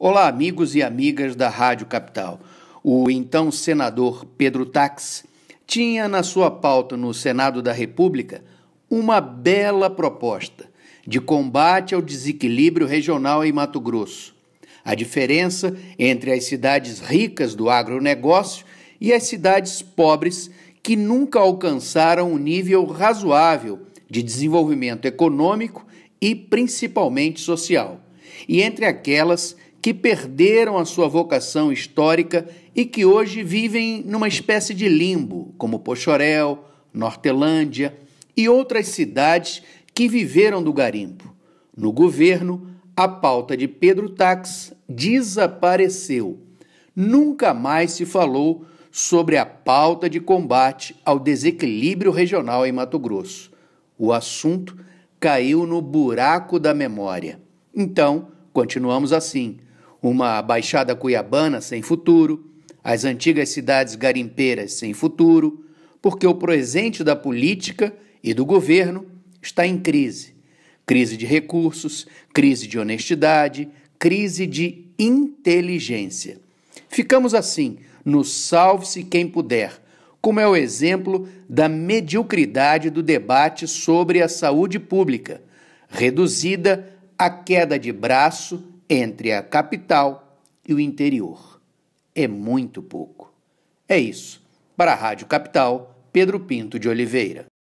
Olá, amigos e amigas da Rádio Capital. O então senador Pedro Tax tinha na sua pauta no Senado da República uma bela proposta de combate ao desequilíbrio regional em Mato Grosso. A diferença entre as cidades ricas do agronegócio e as cidades pobres que nunca alcançaram um nível razoável de desenvolvimento econômico e principalmente social, e entre aquelas que perderam a sua vocação histórica e que hoje vivem numa espécie de limbo, como Pochorel, Nortelândia e outras cidades que viveram do garimpo. No governo, a pauta de Pedro Tax desapareceu. Nunca mais se falou sobre a pauta de combate ao desequilíbrio regional em Mato Grosso. O assunto caiu no buraco da memória. Então, continuamos assim uma Baixada Cuiabana sem futuro, as antigas cidades garimpeiras sem futuro, porque o presente da política e do governo está em crise. Crise de recursos, crise de honestidade, crise de inteligência. Ficamos assim, no salve-se quem puder, como é o exemplo da mediocridade do debate sobre a saúde pública, reduzida à queda de braço entre a capital e o interior. É muito pouco. É isso. Para a Rádio Capital, Pedro Pinto de Oliveira.